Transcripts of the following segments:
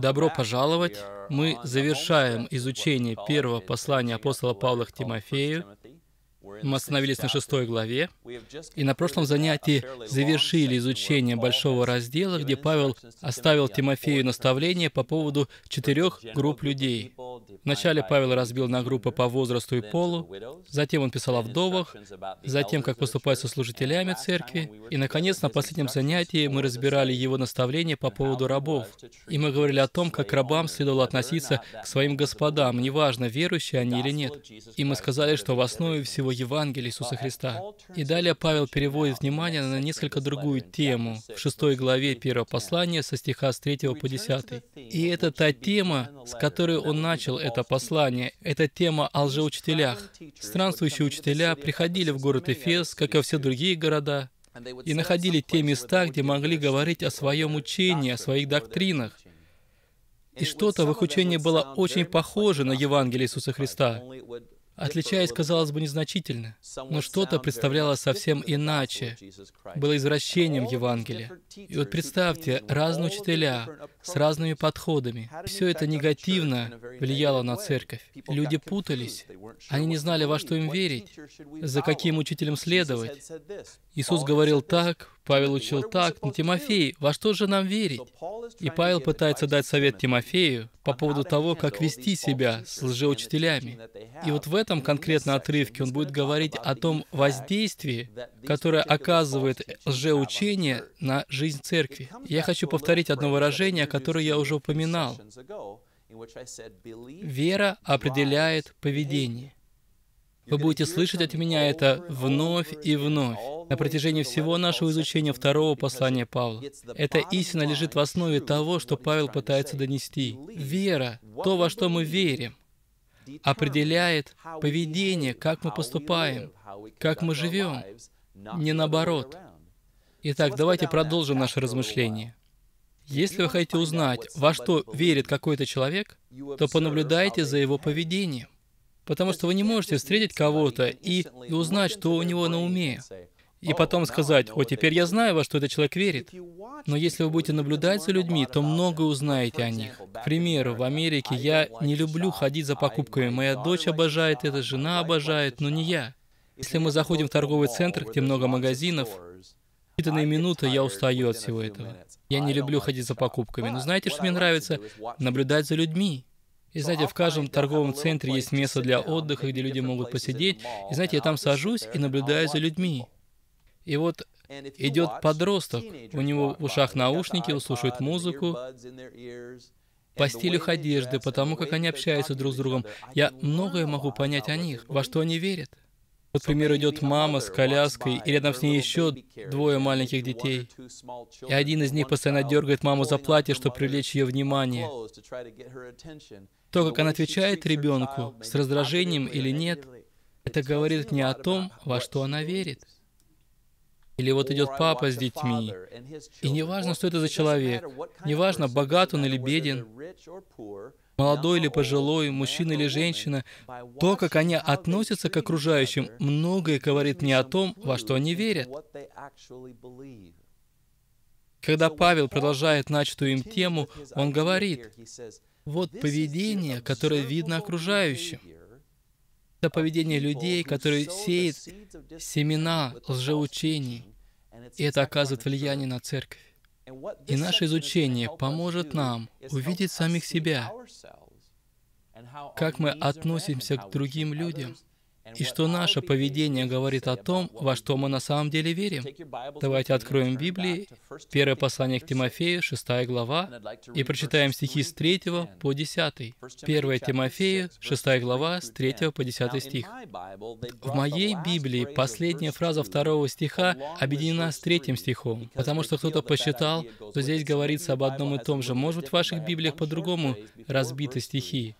Добро пожаловать! Мы завершаем изучение первого послания апостола Павла к Тимофею. Мы остановились на шестой главе, и на прошлом занятии завершили изучение большого раздела, где Павел оставил Тимофею наставление по поводу четырех групп людей — Вначале Павел разбил на группы по возрасту и полу, затем он писал о вдовах, затем как поступать со служителями церкви, и, наконец, на последнем занятии мы разбирали его наставления по поводу рабов. И мы говорили о том, как рабам следовало относиться к своим господам, неважно, верующие они или нет. И мы сказали, что в основе всего Евангелия Иисуса Христа. И далее Павел переводит внимание на несколько другую тему в 6 главе 1 послания со стиха с 3 по 10. И это та тема, с которой он начал это это послание. Это тема о лжеучителях. Странствующие учителя приходили в город Эфес, как и все другие города, и находили те места, где могли говорить о своем учении, о своих доктринах. И что-то в их учении было очень похоже на Евангелие Иисуса Христа отличаясь, казалось бы, незначительно, но что-то представляло совсем иначе, было извращением Евангелия. И вот представьте, разные учителя с разными подходами. Все это негативно влияло на церковь. Люди путались, они не знали, во что им верить, за каким учителем следовать. Иисус говорил так, Павел учил так, но Тимофей, во что же нам верить? И Павел пытается дать совет Тимофею по поводу того, как вести себя с лжеучителями. И вот в этом конкретно отрывке он будет говорить о том воздействии, которое оказывает лжеучение на жизнь церкви. Я хочу повторить одно выражение, которое я уже упоминал. Вера определяет поведение. Вы будете слышать от меня это вновь и вновь на протяжении всего нашего изучения второго послания Павла. Эта истина лежит в основе того, что Павел пытается донести. Вера, то, во что мы верим, определяет поведение, как мы поступаем, как мы живем, не наоборот. Итак, давайте продолжим наше размышление. Если вы хотите узнать, во что верит какой-то человек, то понаблюдайте за его поведением. Потому что вы не можете встретить кого-то и узнать, что у него на уме. И потом сказать, «О, теперь я знаю, во что этот человек верит». Но если вы будете наблюдать за людьми, то многое узнаете о них. К примеру, в Америке я не люблю ходить за покупками. Моя дочь обожает это, жена обожает, но не я. Если мы заходим в торговый центр, где много магазинов, считанные минуты я устаю от всего этого. Я не люблю ходить за покупками. Но знаете, что мне нравится? Наблюдать за людьми. И знаете, в каждом торговом центре есть место для отдыха, где люди могут посидеть. И знаете, я там сажусь и наблюдаю за людьми. И вот идет подросток, у него в ушах наушники, он слушает музыку, по стилю их одежды, по тому, как они общаются друг с другом. Я многое могу понять о них, во что они верят. Вот, к примеру, идет мама с коляской, и рядом с ней еще двое маленьких детей. И один из них постоянно дергает маму за платье, чтобы привлечь ее внимание. То, как она отвечает ребенку, с раздражением или нет, это говорит не о том, во что она верит. Или вот идет папа с детьми, и не важно, что это за человек, не важно, богат он или беден, молодой или пожилой, мужчина или женщина, то, как они относятся к окружающим, многое говорит не о том, во что они верят. Когда Павел продолжает начатую им тему, он говорит, вот поведение, которое видно окружающим. Это поведение людей, которые сеют семена лжеучений, и это оказывает влияние на церковь. И наше изучение поможет нам увидеть самих себя, как мы относимся к другим людям, и что наше поведение говорит о том, во что мы на самом деле верим. Давайте откроем Библии, первое послание к Тимофею, 6 глава, и прочитаем стихи с 3 по 10. 1 Тимофею, 6 глава, с 3 по 10 стих. В моей Библии последняя фраза второго стиха объединена с третьим стихом, потому что кто-то посчитал, что здесь говорится об одном и том же. Может, в ваших Библиях по-другому разбиты стихи.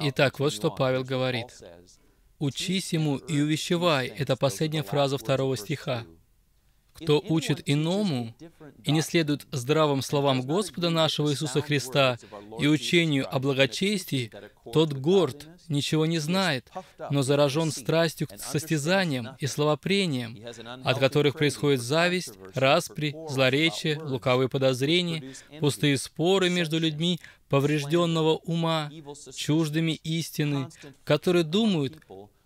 Итак, вот что Павел говорит. «Учись ему и увещевай» — это последняя фраза второго стиха. Кто учит иному и не следует здравым словам Господа нашего Иисуса Христа и учению о благочестии, тот горд, ничего не знает, но заражен страстью к состязаниям и словопрениям, от которых происходит зависть, распри, злоречие, лукавые подозрения, пустые споры между людьми, поврежденного ума, чуждыми истины, которые думают,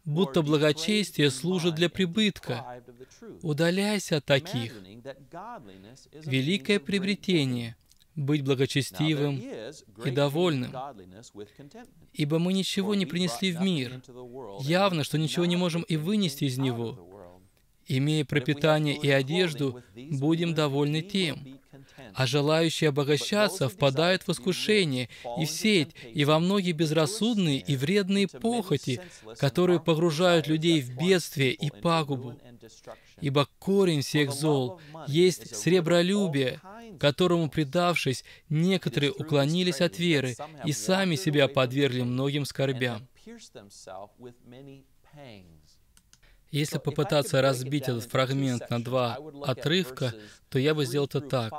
будто благочестие служит для прибытка. Удаляйся от таких. Великое приобретение — быть благочестивым и довольным, ибо мы ничего не принесли в мир. Явно, что ничего не можем и вынести из него. Имея пропитание и одежду, будем довольны тем. А желающие обогащаться впадают в искушение и в сеть, и во многие безрассудные и вредные похоти, которые погружают людей в бедствие и пагубу. Ибо корень всех зол есть сребролюбие, которому, предавшись, некоторые уклонились от веры и сами себя подвергли многим скорбям. Если попытаться разбить этот фрагмент на два отрывка, то я бы сделал это так.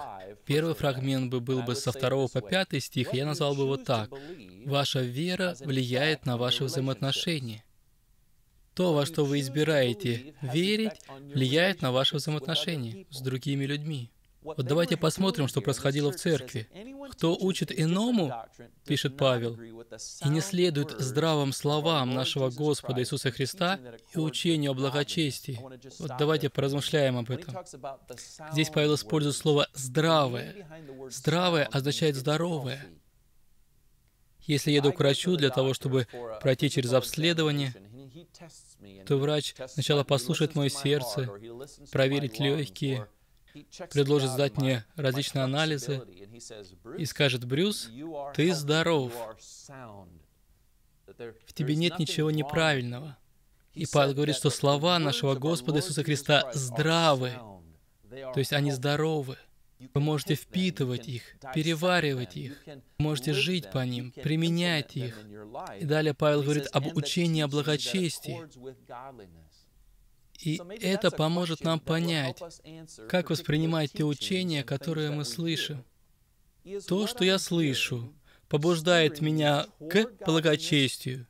Первый фрагмент бы был бы со второго по пятый стих, я назвал бы его так. «Ваша вера влияет на ваши взаимоотношения». То, во что вы избираете верить, влияет на ваши взаимоотношения с другими людьми. Вот давайте посмотрим, что происходило в церкви. Кто учит иному, пишет Павел, и не следует здравым словам нашего Господа Иисуса Христа и учению о благочестии. Вот давайте поразмышляем об этом. Здесь Павел использует слово «здравое». «Здравое» означает «здоровое». Если еду к врачу для того, чтобы пройти через обследование, то врач сначала послушает мое сердце, проверит легкие, предложит сдать мне различные анализы и скажет, «Брюс, ты здоров, в тебе нет ничего неправильного». И Павел говорит, что слова нашего Господа Иисуса Христа здравы, то есть они здоровы. Вы можете впитывать их, переваривать их, можете жить по ним, применять их. И далее Павел говорит об учении о благочестии. И это поможет нам понять, как воспринимать те учения, которые мы слышим. То, что я слышу, побуждает меня к благочестию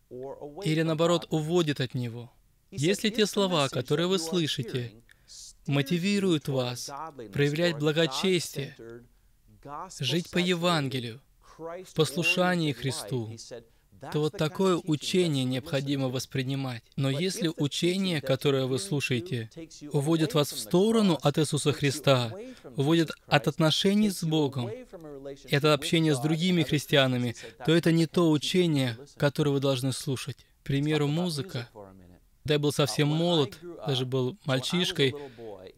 или, наоборот, уводит от него. Если те слова, которые вы слышите, мотивируют вас проявлять благочестие, жить по Евангелию, в послушании Христу, то вот такое учение необходимо воспринимать. Но если учение, которое вы слушаете, уводит вас в сторону от Иисуса Христа, уводит от отношений с Богом, это общение с другими христианами, то это не то учение, которое вы должны слушать. К примеру, музыка. Когда я был uh, совсем молод, даже был мальчишкой,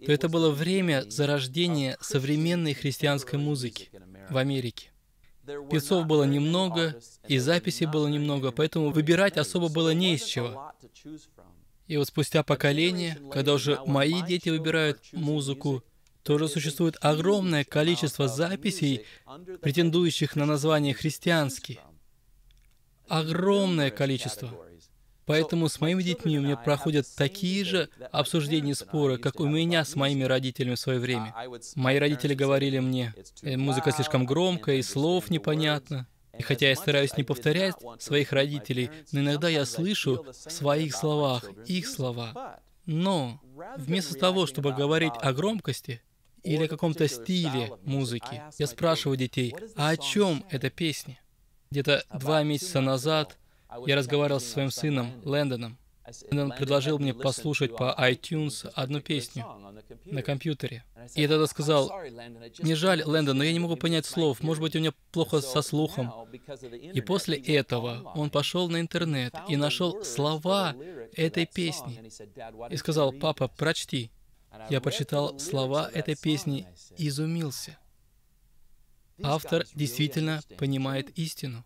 то это было время зарождения современной христианской музыки в Америке. Песов было немного, и записей было немного, поэтому выбирать особо было не из чего. И вот спустя поколение, когда уже мои дети выбирают музыку, тоже существует огромное количество записей, претендующих на название христианский. Огромное количество. Поэтому с моими детьми у меня проходят такие же обсуждения споры, как у меня с моими родителями в свое время. Мои родители говорили мне, «Э, музыка слишком громкая, и слов непонятно. И хотя я стараюсь не повторять своих родителей, но иногда я слышу в своих словах их слова. Но вместо того, чтобы говорить о громкости или о каком-то стиле музыки, я спрашиваю детей, а о чем эта песня? Где-то два месяца назад я разговаривал со своим сыном Лэндоном. Лэндон предложил мне послушать по iTunes одну песню на компьютере. И я тогда сказал, «Не жаль, Лэндон, но я не могу понять слов. Может быть, у меня плохо со слухом». И после этого он пошел на интернет и нашел слова этой песни. И сказал, «Папа, прочти». Я прочитал слова этой песни и изумился. Автор действительно понимает истину.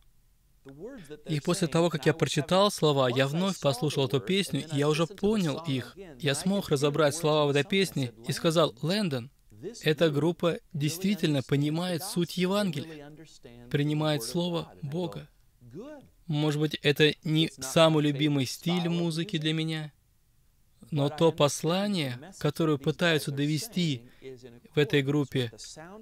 И после того, как я прочитал слова, я вновь послушал эту песню, и я уже понял их. Я смог разобрать слова в этой песне и сказал, «Лэндон, эта группа действительно понимает суть Евангелия, принимает Слово Бога. Может быть, это не самый любимый стиль музыки для меня, но то послание, которое пытаются довести в этой группе,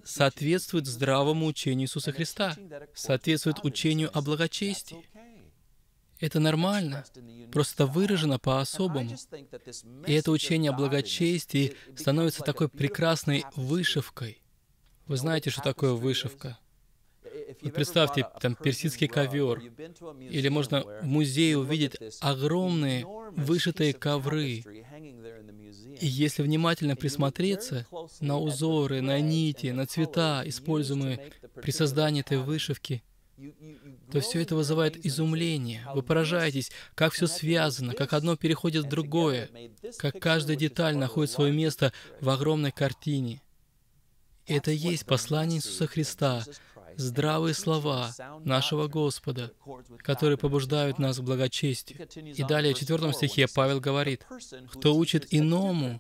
соответствует здравому учению Иисуса Христа, соответствует учению о благочестии. Это нормально, просто выражено по-особому. И это учение о благочестии становится такой прекрасной вышивкой. Вы знаете, что такое вышивка? Вот представьте, там персидский ковер, или можно в музее увидеть огромные вышитые ковры. И если внимательно присмотреться на узоры, на нити, на цвета, используемые при создании этой вышивки, то все это вызывает изумление. Вы поражаетесь, как все связано, как одно переходит в другое, как каждая деталь находит свое место в огромной картине. Это и есть послание Иисуса Христа, здравые слова нашего Господа, которые побуждают нас к благочестию. И далее в четвертом стихе Павел говорит, «Кто учит иному,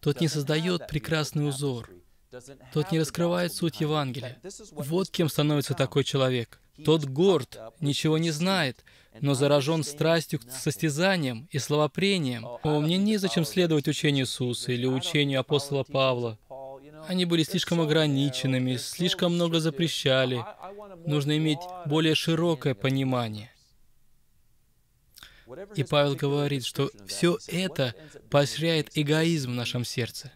тот не создает прекрасный узор, тот не раскрывает суть Евангелия. Вот кем становится такой человек. Тот горд, ничего не знает, но заражен страстью к состязаниям и словопрениям. О, мне незачем следовать учению Иисуса или учению апостола Павла. Они были слишком ограниченными, слишком много запрещали. Нужно иметь более широкое понимание. И Павел говорит, что все это поощряет эгоизм в нашем сердце.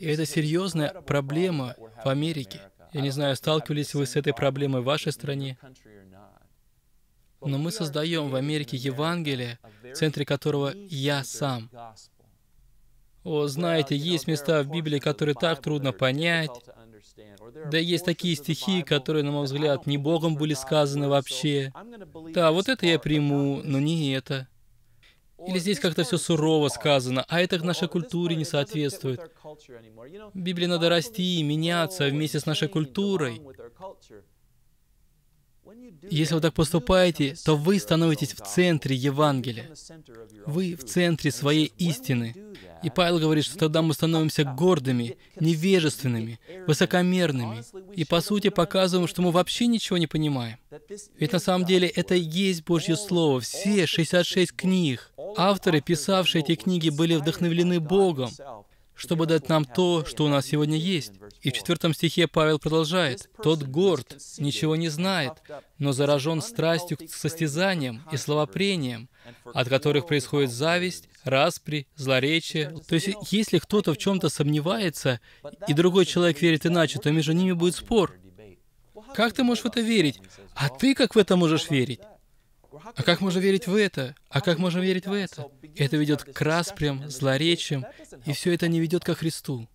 И это серьезная проблема в Америке. Я не знаю, сталкивались вы с этой проблемой в вашей стране. Но мы создаем в Америке Евангелие, в центре которого я сам. О, знаете, есть места в Библии, которые так трудно понять. Да есть такие стихи, которые, на мой взгляд, не Богом были сказаны вообще. Да, вот это я приму, но не это. Или здесь как-то все сурово сказано, а это к нашей культуре не соответствует. Библии надо расти, и меняться вместе с нашей культурой. Если вы так поступаете, то вы становитесь в центре Евангелия. Вы в центре своей истины. И Павел говорит, что тогда мы становимся гордыми, невежественными, высокомерными. И по сути показываем, что мы вообще ничего не понимаем. Ведь на самом деле это и есть Божье Слово. Все 66 книг, авторы, писавшие эти книги, были вдохновлены Богом, чтобы дать нам то, что у нас сегодня есть. И в четвертом стихе Павел продолжает, «Тот горд, ничего не знает, но заражен страстью к состязаниям и словопрениям, от которых происходит зависть, распри, злоречие». То есть, если кто-то в чем-то сомневается, и другой человек верит иначе, то между ними будет спор. Как ты можешь в это верить? А ты как в это можешь верить? А как можно верить в это? А как можно верить в это? Это ведет к распрям, злоречиям, и все это не ведет ко Христу.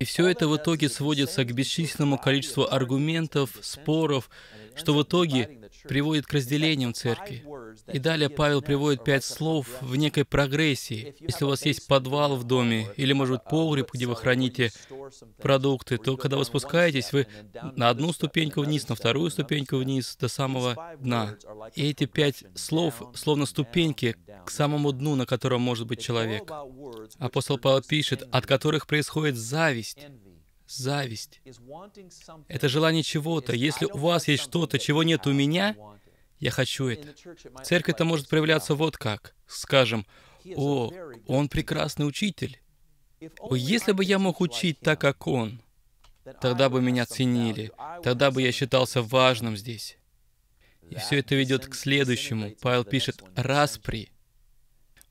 И все это в итоге сводится к бесчисленному количеству аргументов, споров, что в итоге приводит к разделениям церкви. И далее Павел приводит пять слов в некой прогрессии. Если у вас есть подвал в доме или, может быть, погреб, где вы храните продукты, то когда вы спускаетесь, вы на одну ступеньку вниз, на вторую ступеньку вниз, до самого дна. И эти пять слов словно ступеньки к самому дну, на котором может быть человек. Апостол Павел пишет, от которых происходит зависть, зависть. Это желание чего-то. Если у вас есть что-то, чего нет у меня, я хочу это. В церкви это может проявляться вот как. Скажем, «О, он прекрасный учитель». О, если бы я мог учить так, как он, тогда бы меня ценили, тогда бы я считался важным здесь. И все это ведет к следующему. Павел пишет «распри»,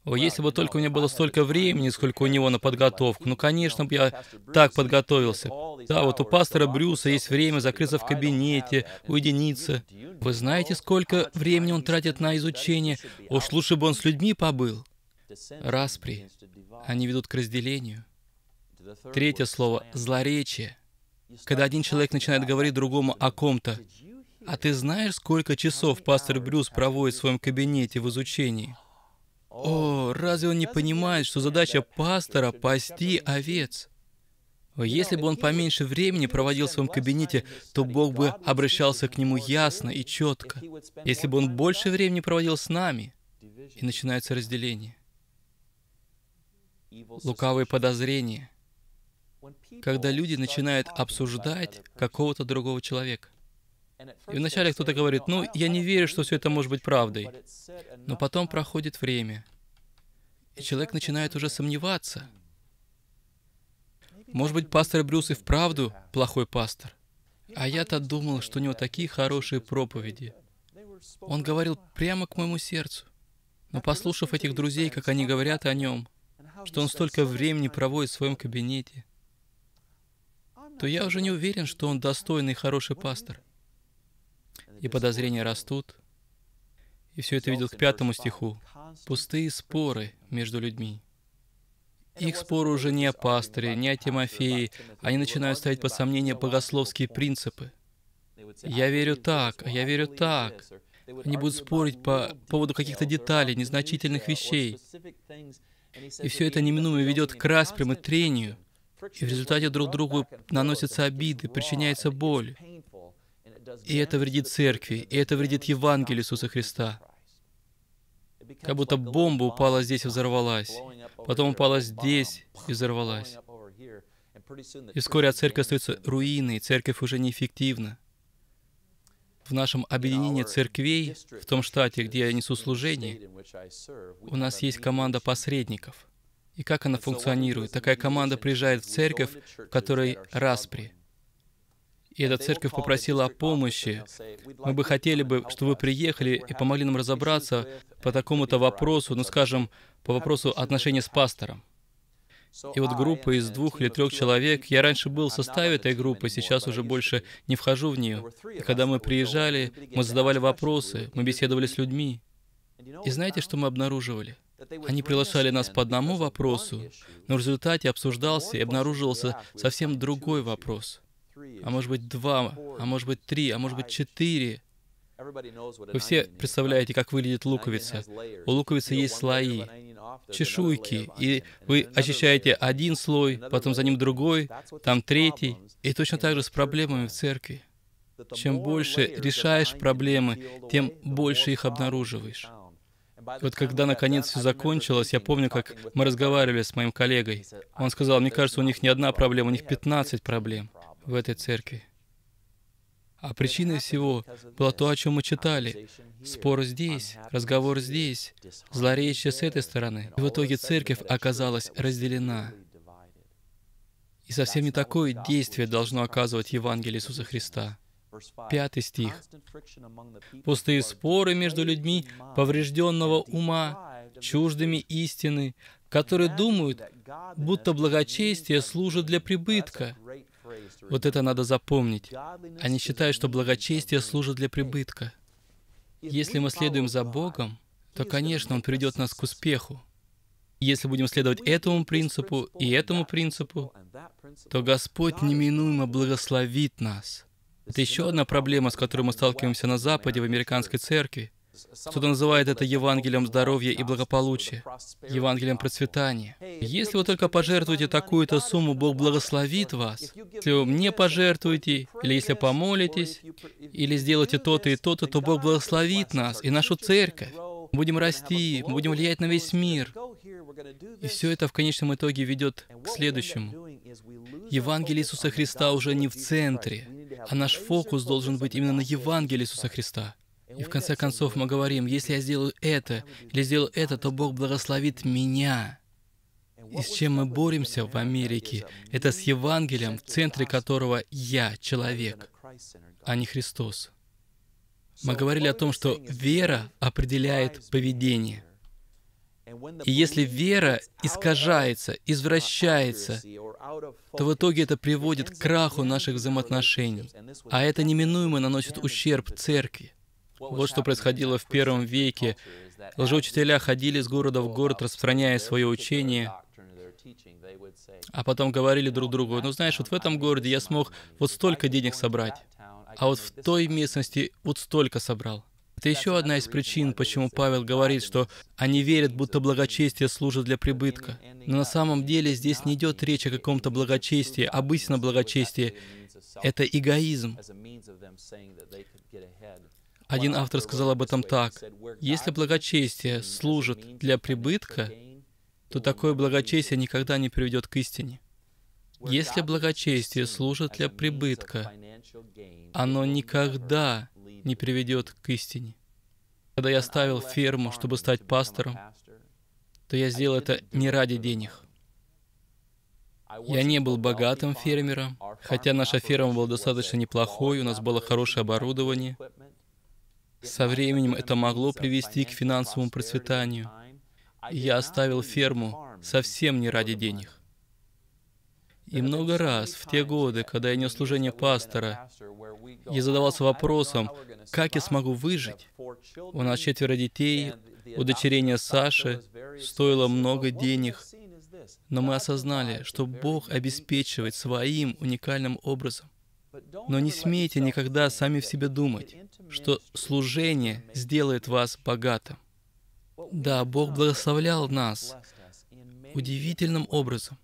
о, если бы только у меня было столько времени, сколько у него на подготовку, ну, конечно, бы я так подготовился. Да, вот у пастора Брюса есть время закрыться в кабинете, уединиться. Вы знаете, сколько времени он тратит на изучение? Уж лучше бы он с людьми побыл. Распри. Они ведут к разделению. Третье слово — злоречие. Когда один человек начинает говорить другому о ком-то, «А ты знаешь, сколько часов пастор Брюс проводит в своем кабинете в изучении?» О, разве он не понимает, что задача пастора — пасти овец? Если бы он поменьше времени проводил в своем кабинете, то Бог бы обращался к нему ясно и четко. Если бы он больше времени проводил с нами, и начинается разделение. Лукавые подозрения. Когда люди начинают обсуждать какого-то другого человека. И вначале кто-то говорит, ну, я не верю, что все это может быть правдой. Но потом проходит время, и человек начинает уже сомневаться. Может быть, пастор Брюс и вправду плохой пастор. А я-то думал, что у него такие хорошие проповеди. Он говорил прямо к моему сердцу. Но послушав этих друзей, как они говорят о нем, что он столько времени проводит в своем кабинете, то я уже не уверен, что он достойный и хороший пастор и подозрения растут. И все это ведет к пятому стиху. Пустые споры между людьми. Их споры уже не о пастыре, не о Тимофее. Они начинают ставить под сомнение богословские принципы. Я верю так, а я верю так. Они будут спорить по поводу каких-то деталей, незначительных вещей. И все это неминуемо ведет к распрям и трению. И в результате друг другу наносятся обиды, причиняется боль. И это вредит церкви, и это вредит Евангелию Иисуса Христа. Как будто бомба упала здесь и взорвалась. Потом упала здесь и взорвалась. И вскоре от церкви остаются руины, и церковь уже неэффективна. В нашем объединении церквей, в том штате, где я несу служение, у нас есть команда посредников. И как она функционирует? Такая команда приезжает в церковь, в которой распри, и эта церковь попросила о помощи. Мы бы хотели бы, чтобы вы приехали и помогли нам разобраться по такому-то вопросу, ну, скажем, по вопросу отношения с пастором. И вот группа из двух или трех человек, я раньше был в составе этой группы, сейчас уже больше не вхожу в нее. И когда мы приезжали, мы задавали вопросы, мы беседовали с людьми. И знаете, что мы обнаруживали? Они приглашали нас по одному вопросу, но в результате обсуждался и обнаруживался совсем другой вопрос — а может быть два, а может быть три, а может быть четыре. Вы все представляете, как выглядит луковица. У луковицы есть слои, чешуйки, и вы очищаете один слой, потом за ним другой, там третий. И точно так же с проблемами в церкви. Чем больше решаешь проблемы, тем больше их обнаруживаешь. Вот когда наконец все закончилось, я помню, как мы разговаривали с моим коллегой. Он сказал, мне кажется, у них не одна проблема, у них 15 проблем в этой церкви. А причиной всего было то, о чем мы читали. Спор здесь, разговор здесь, злоречие с этой стороны. И в итоге церковь оказалась разделена. И совсем не такое действие должно оказывать Евангелие Иисуса Христа. Пятый стих. «Пустые споры между людьми поврежденного ума, чуждыми истины, которые думают, будто благочестие служит для прибытка, вот это надо запомнить. Они считают, что благочестие служит для прибытка. Если мы следуем за Богом, то, конечно, Он приведет нас к успеху. Если будем следовать этому принципу и этому принципу, то Господь неминуемо благословит нас. Это еще одна проблема, с которой мы сталкиваемся на Западе в американской церкви — кто-то называет это Евангелием здоровья и благополучия, Евангелием процветания. Если вы только пожертвуете такую-то сумму, Бог благословит вас. Если вы мне пожертвуете, или если помолитесь, или сделаете то-то и то-то, то Бог благословит нас и нашу церковь. Мы будем расти, мы будем влиять на весь мир. И все это в конечном итоге ведет к следующему. Евангелие Иисуса Христа уже не в центре, а наш фокус должен быть именно на Евангелии Иисуса Христа. И в конце концов мы говорим, если я сделаю это или сделаю это, то Бог благословит меня. И с чем мы боремся в Америке, это с Евангелием, в центре которого я человек, а не Христос. Мы говорили о том, что вера определяет поведение. И если вера искажается, извращается, то в итоге это приводит к краху наших взаимоотношений, а это неминуемо наносит ущерб церкви. Вот что происходило в первом веке. Лжеучителя ходили с города в город, распространяя свое учение, а потом говорили друг другу, ну знаешь, вот в этом городе я смог вот столько денег собрать, а вот в той местности вот столько собрал. Это еще одна из причин, почему Павел говорит, что они верят, будто благочестие служит для прибытка. Но на самом деле здесь не идет речь о каком-то благочестии, а Обычно благочестие Это эгоизм. Один автор сказал об этом так. Если благочестие служит для прибытка, то такое благочестие никогда не приведет к истине. Если благочестие служит для прибытка, оно никогда не приведет к истине. Когда я ставил ферму, чтобы стать пастором, то я сделал это не ради денег. Я не был богатым фермером, хотя наша ферма была достаточно неплохой, у нас было хорошее оборудование, со временем это могло привести к финансовому процветанию. я оставил ферму совсем не ради денег. И много раз в те годы, когда я нес служение пастора, я задавался вопросом, как я смогу выжить? У нас четверо детей, удочерение Саши стоило много денег, но мы осознали, что Бог обеспечивает своим уникальным образом. Но не смейте никогда сами в себе думать, что служение сделает вас богатым. Да, Бог благословлял нас удивительным образом.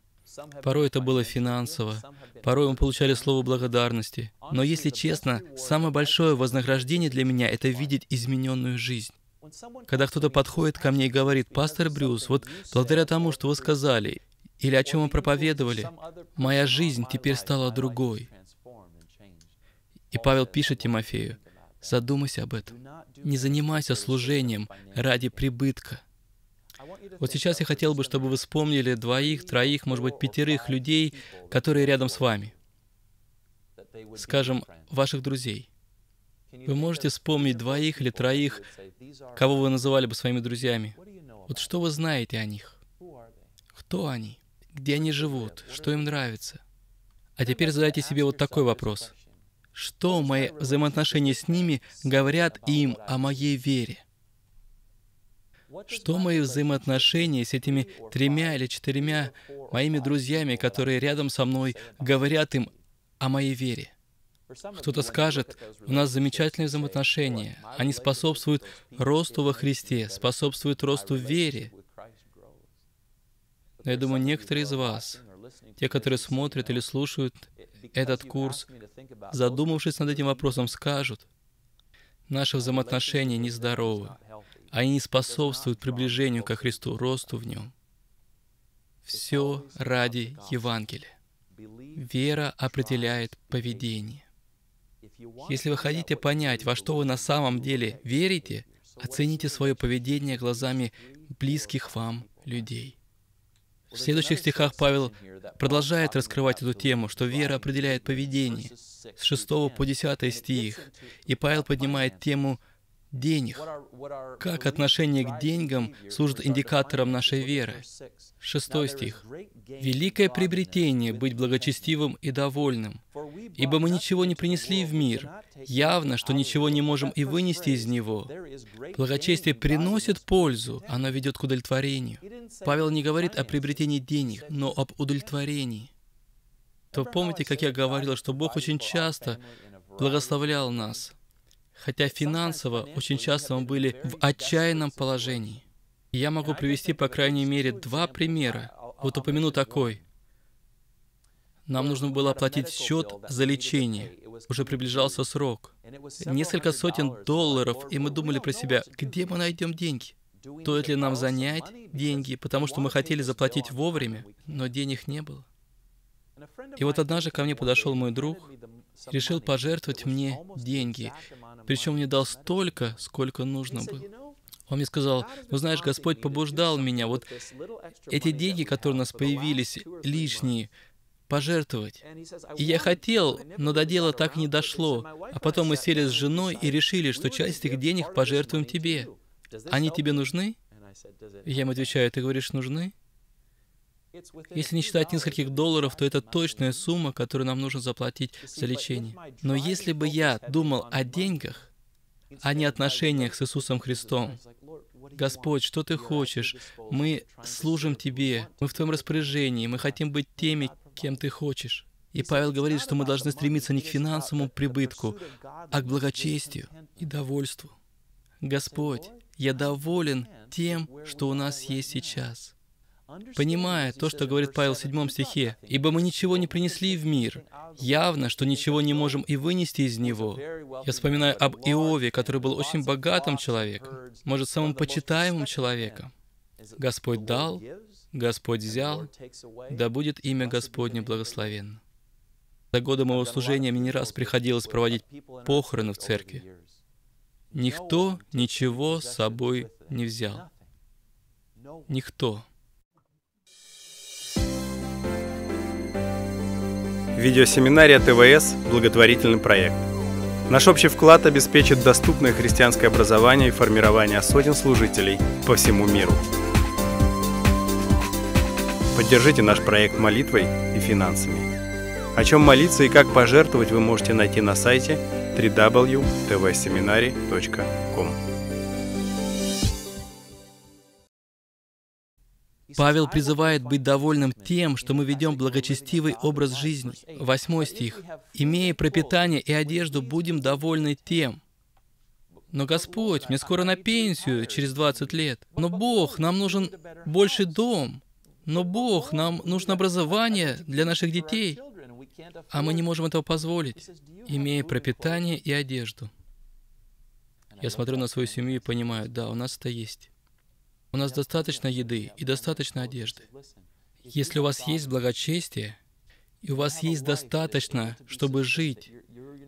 Порой это было финансово, порой мы получали слово благодарности. Но если честно, самое большое вознаграждение для меня — это видеть измененную жизнь. Когда кто-то подходит ко мне и говорит, «Пастор Брюс, вот благодаря тому, что вы сказали, или о чем вы проповедовали, моя жизнь теперь стала другой. И Павел пишет Тимофею, задумайся об этом. Не занимайся служением ради прибытка. Вот сейчас я хотел бы, чтобы вы вспомнили двоих, троих, может быть, пятерых людей, которые рядом с вами. Скажем, ваших друзей. Вы можете вспомнить двоих или троих, кого вы называли бы своими друзьями. Вот что вы знаете о них? Кто они? Где они живут? Что им нравится? А теперь задайте себе вот такой вопрос что мои взаимоотношения с ними говорят им о моей вере. Что мои взаимоотношения с этими тремя или четырьмя моими друзьями, которые рядом со мной, говорят им о моей вере? Кто-то скажет, у нас замечательные взаимоотношения, они способствуют росту во Христе, способствуют росту в вере. Но я думаю, некоторые из вас, те, которые смотрят или слушают этот курс, задумавшись над этим вопросом, скажут, наши взаимоотношения нездоровы, они не способствуют приближению ко Христу, росту в Нем. Все ради Евангелия. Вера определяет поведение. Если вы хотите понять, во что вы на самом деле верите, оцените свое поведение глазами близких вам людей. В следующих стихах Павел продолжает раскрывать эту тему, что вера определяет поведение. С 6 по 10 стих. И Павел поднимает тему денег. Как отношение к деньгам служит индикатором нашей веры. Шестой стих. «Великое приобретение — быть благочестивым и довольным, ибо мы ничего не принесли в мир, явно, что ничего не можем и вынести из него. Благочестие приносит пользу, оно ведет к удовлетворению». Павел не говорит о приобретении денег, но об удовлетворении. То помните, как я говорил, что Бог очень часто благословлял нас, хотя финансово очень часто мы были в отчаянном положении. Я могу привести, по крайней мере, два примера. Вот упомяну такой. Нам нужно было оплатить счет за лечение. Уже приближался срок. Несколько сотен долларов, и мы думали про себя, где мы найдем деньги? Стоит ли нам занять деньги, потому что мы хотели заплатить вовремя, но денег не было. И вот однажды ко мне подошел мой друг, решил пожертвовать мне деньги, причем мне дал столько, сколько нужно было. Он мне сказал, ну знаешь, Господь побуждал меня, вот эти деньги, которые у нас появились, лишние, пожертвовать. И я хотел, но до дела так не дошло. А потом мы сели с женой и решили, что часть этих денег пожертвуем тебе. Они тебе нужны? я им отвечаю, ты говоришь, нужны? Если не считать нескольких долларов, то это точная сумма, которую нам нужно заплатить за лечение. Но если бы я думал о деньгах, а не отношениях с Иисусом Христом. Господь, что Ты хочешь? Мы служим Тебе, мы в Твоем распоряжении, мы хотим быть теми, кем Ты хочешь. И Павел говорит, что мы должны стремиться не к финансовому прибытку, а к благочестию и довольству. Господь, я доволен тем, что у нас есть сейчас понимая то, что говорит Павел в 7 стихе, «Ибо мы ничего не принесли в мир, явно, что ничего не можем и вынести из него». Я вспоминаю об Иове, который был очень богатым человеком, может, самым почитаемым человеком. Господь дал, Господь взял, да будет имя Господне благословенно. За годы моего служения мне не раз приходилось проводить похороны в церкви. Никто ничего с собой не взял. Никто. видеосеминария ТВС «Благотворительный проект». Наш общий вклад обеспечит доступное христианское образование и формирование сотен служителей по всему миру. Поддержите наш проект молитвой и финансами. О чем молиться и как пожертвовать вы можете найти на сайте www.tvseminary.com. Павел призывает быть довольным тем, что мы ведем благочестивый образ жизни. Восьмой стих. «Имея пропитание и одежду, будем довольны тем». Но Господь, мне скоро на пенсию через 20 лет. Но Бог, нам нужен больше дом. Но Бог, нам нужно образование для наших детей. А мы не можем этого позволить, имея пропитание и одежду. Я смотрю на свою семью и понимаю, да, у нас это есть. У нас достаточно еды и достаточно одежды. Если у вас есть благочестие, и у вас есть достаточно, чтобы жить,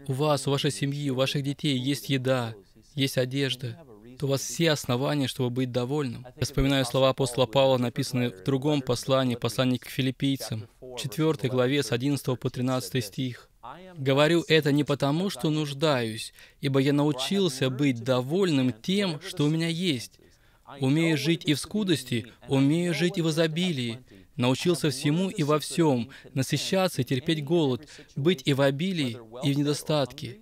у вас, у вашей семьи, у ваших детей есть еда, есть одежда, то у вас все основания, чтобы быть довольным. Я вспоминаю слова апостола Павла, написанные в другом послании, послании к филиппийцам, 4 главе с 11 по 13 стих. «Говорю это не потому, что нуждаюсь, ибо я научился быть довольным тем, что у меня есть, Умея жить и в скудости, умея жить и в изобилии. Научился всему и во всем, насыщаться и терпеть голод, быть и в обилии, и в недостатке.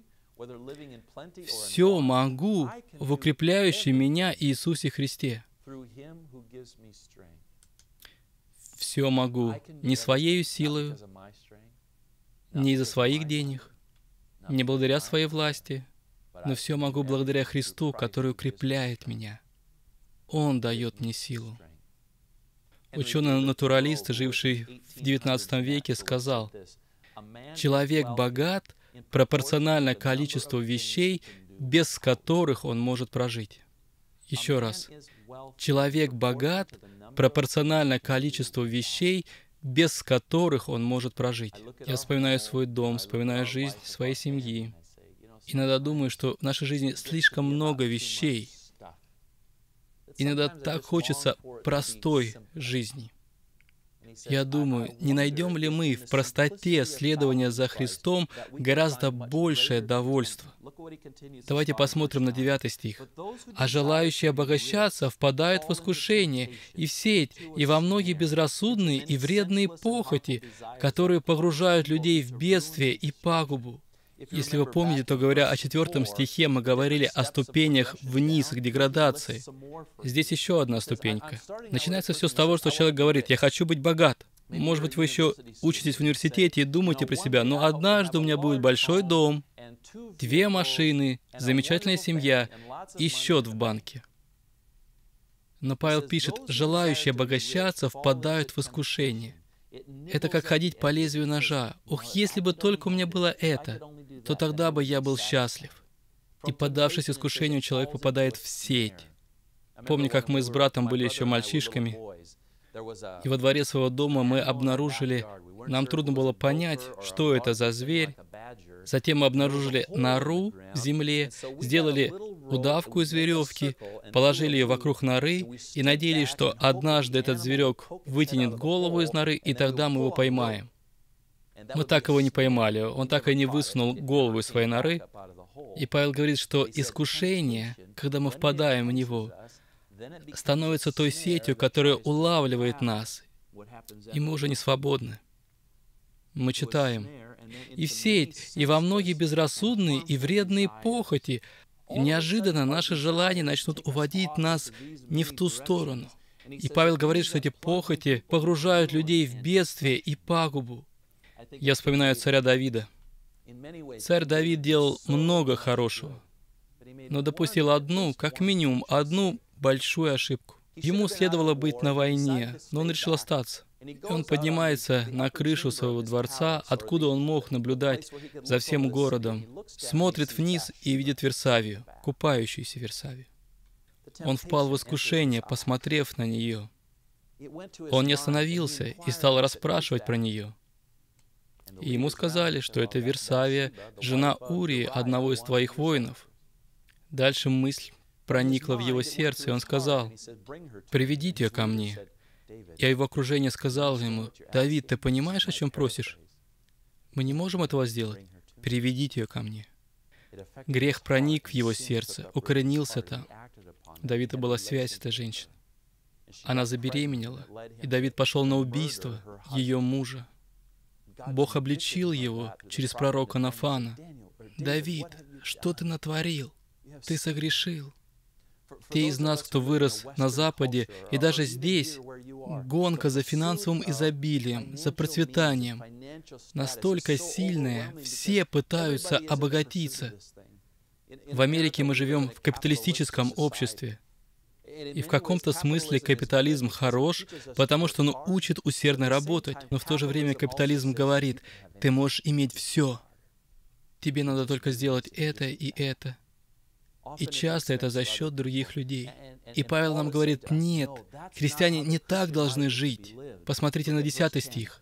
Все могу в укрепляющем меня Иисусе Христе. Все могу не своей силою, не из-за своих денег, не благодаря своей власти, но все могу благодаря Христу, который укрепляет меня. Он дает мне силу. Ученый-натуралист, живший в XIX веке, сказал, «Человек богат пропорционально количеству вещей, без которых он может прожить». Еще раз. Человек богат пропорционально количеству вещей, без которых он может прожить. Я вспоминаю свой дом, вспоминаю жизнь своей семьи. Иногда думаю, что в нашей жизни слишком много вещей, Иногда так хочется простой жизни. Я думаю, не найдем ли мы в простоте следования за Христом гораздо большее довольство? Давайте посмотрим на 9 стих. «А желающие обогащаться впадают в искушение и в сеть, и во многие безрассудные и вредные похоти, которые погружают людей в бедствие и пагубу». Если вы помните, то говоря о четвертом стихе, мы говорили о ступенях вниз, к деградации. Здесь еще одна ступенька. Начинается все с того, что человек говорит, «Я хочу быть богат». Может быть, вы еще учитесь в университете и думаете про себя, но «Ну, однажды у меня будет большой дом, две машины, замечательная семья и счет в банке. Но Павел пишет, «Желающие обогащаться впадают в искушение». Это как ходить по лезвию ножа. Ух, если бы только у меня было это то тогда бы я был счастлив. И поддавшись искушению, человек попадает в сеть. Помню, как мы с братом были еще мальчишками, и во дворе своего дома мы обнаружили, нам трудно было понять, что это за зверь. Затем мы обнаружили нору в земле, сделали удавку из веревки, положили ее вокруг норы и надеялись, что однажды этот зверек вытянет голову из норы, и тогда мы его поймаем. Мы так его не поймали. Он так и не высунул голову из своей норы. И Павел говорит, что искушение, когда мы впадаем в него, становится той сетью, которая улавливает нас. И мы уже не свободны. Мы читаем. «И в сеть, и во многие безрассудные и вредные похоти, неожиданно наши желания начнут уводить нас не в ту сторону». И Павел говорит, что эти похоти погружают людей в бедствие и пагубу. Я вспоминаю царя Давида. Царь Давид делал много хорошего, но допустил одну, как минимум, одну большую ошибку. Ему следовало быть на войне, но он решил остаться. И он поднимается на крышу своего дворца, откуда он мог наблюдать за всем городом, смотрит вниз и видит Версавию, купающуюся Версавию. Он впал в искушение, посмотрев на нее. Он не остановился и стал расспрашивать про нее. И ему сказали, что это Версавия, жена Урии, одного из твоих воинов. Дальше мысль проникла в его сердце, и он сказал, «Приведите ее ко мне». И его окружение сказал ему, «Давид, ты понимаешь, о чем просишь? Мы не можем этого сделать. Приведите ее ко мне». Грех проник в его сердце, укоренился там. У Давида была связь с этой женщиной. Она забеременела, и Давид пошел на убийство ее мужа. Бог обличил его через пророка Нафана. «Давид, что ты натворил? Ты согрешил». Те из нас, кто вырос на Западе, и даже здесь, гонка за финансовым изобилием, за процветанием, настолько сильная, все пытаются обогатиться. В Америке мы живем в капиталистическом обществе. И в каком-то смысле капитализм хорош, потому что он учит усердно работать, но в то же время капитализм говорит, ты можешь иметь все. Тебе надо только сделать это и это. И часто это за счет других людей. И Павел нам говорит, нет, христиане не так должны жить. Посмотрите на 10 стих.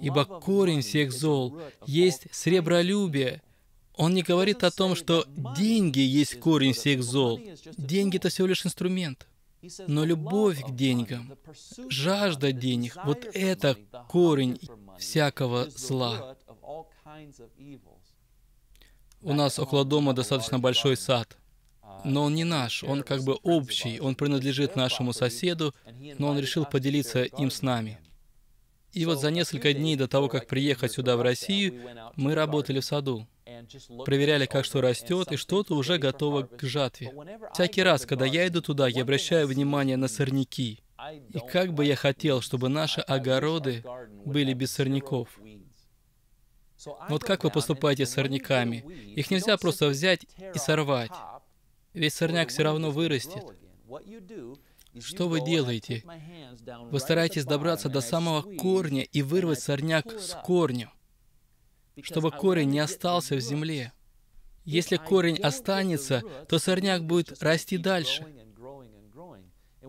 «Ибо корень всех зол есть сребролюбие». Он не говорит о том, что деньги есть корень всех зол. Деньги — это всего лишь инструмент. Но любовь к деньгам, жажда денег, вот это корень всякого зла. У нас около дома достаточно большой сад, но он не наш, он как бы общий, он принадлежит нашему соседу, но он решил поделиться им с нами. И вот за несколько дней до того, как приехать сюда в Россию, мы работали в саду проверяли, как что растет, и что-то уже готово к жатве. Всякий раз, когда я иду туда, я обращаю внимание на сорняки. И как бы я хотел, чтобы наши огороды были без сорняков. Вот как вы поступаете с сорняками? Их нельзя просто взять и сорвать. Ведь сорняк все равно вырастет. Что вы делаете? Вы стараетесь добраться до самого корня и вырвать сорняк с корнем чтобы корень не остался в земле. Если корень останется, то сорняк будет расти дальше.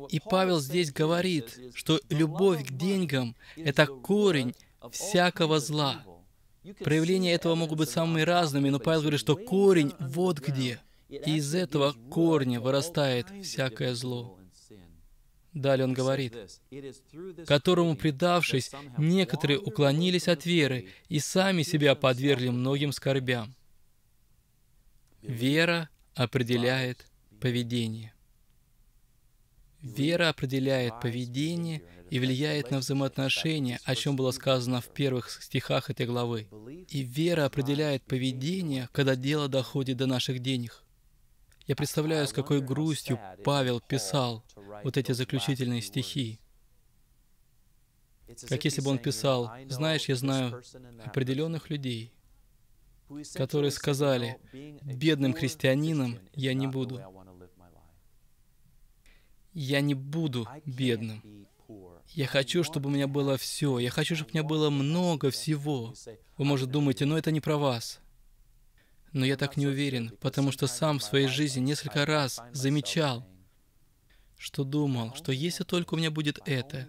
И Павел здесь говорит, что любовь к деньгам — это корень всякого зла. Проявления этого могут быть самыми разными, но Павел говорит, что корень вот где. И из этого корня вырастает всякое зло. Далее он говорит, которому, предавшись, некоторые уклонились от веры и сами себя подвергли многим скорбям. Вера определяет поведение. Вера определяет поведение и влияет на взаимоотношения, о чем было сказано в первых стихах этой главы. И вера определяет поведение, когда дело доходит до наших денег. Я представляю, с какой грустью Павел писал вот эти заключительные стихи. Как если бы он писал, «Знаешь, я знаю определенных людей, которые сказали, бедным христианином я не буду. Я не буду бедным. Я хочу, чтобы у меня было все. Я хочу, чтобы у меня было много всего. Вы, может, думаете, но это не про вас но я так не уверен, потому что сам в своей жизни несколько раз замечал, что думал, что если только у меня будет это,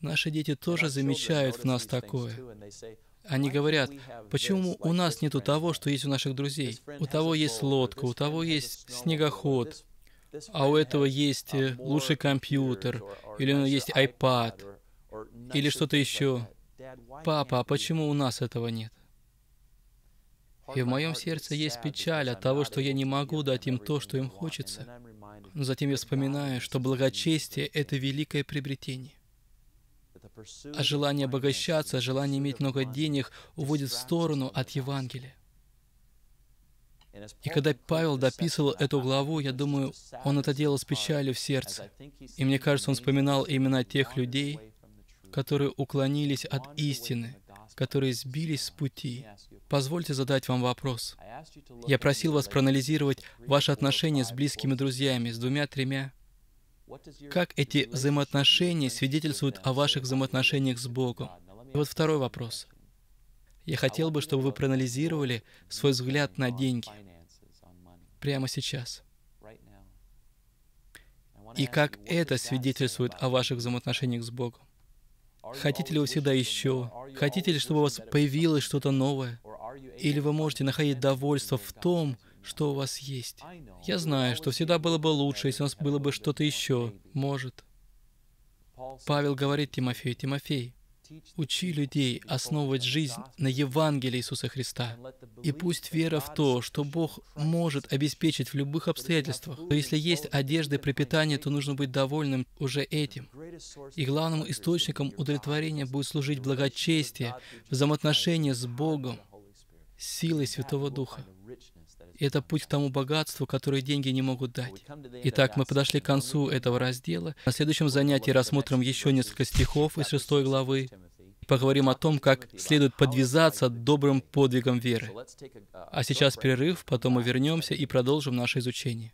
наши дети тоже замечают в нас такое. Они говорят, почему у нас нету того, что есть у наших друзей? У того есть лодка, у того есть снегоход, а у этого есть э, лучший компьютер, или у него есть iPad, или что-то еще. Папа, а почему у нас этого нет? И в моем сердце есть печаль от того, что я не могу дать им то, что им хочется. затем я вспоминаю, что благочестие — это великое приобретение. А желание обогащаться, желание иметь много денег уводит в сторону от Евангелия. И когда Павел дописывал эту главу, я думаю, он это делал с печалью в сердце. И мне кажется, он вспоминал именно тех людей, которые уклонились от истины, которые сбились с пути. Позвольте задать вам вопрос. Я просил вас проанализировать ваши отношения с близкими друзьями, с двумя-тремя. Как эти взаимоотношения свидетельствуют о ваших взаимоотношениях с Богом? И вот второй вопрос. Я хотел бы, чтобы вы проанализировали свой взгляд на деньги прямо сейчас. И как это свидетельствует о ваших взаимоотношениях с Богом? Хотите ли вы всегда еще? Хотите ли, чтобы у вас появилось что-то новое? Или вы можете находить довольство в том, что у вас есть? Я знаю, что всегда было бы лучше, если у нас было бы что-то еще. Может. Павел говорит Тимофею, Тимофей, Учи людей основывать жизнь на Евангелии Иисуса Христа. И пусть вера в то, что Бог может обеспечить в любых обстоятельствах, то если есть одежды и пропитание, то нужно быть довольным уже этим. И главным источником удовлетворения будет служить благочестие, взаимоотношения с Богом, силой Святого Духа это путь к тому богатству, которое деньги не могут дать. Итак, мы подошли к концу этого раздела. На следующем занятии рассмотрим еще несколько стихов из 6 главы и поговорим о том, как следует подвязаться добрым подвигом веры. А сейчас перерыв, потом мы вернемся и продолжим наше изучение.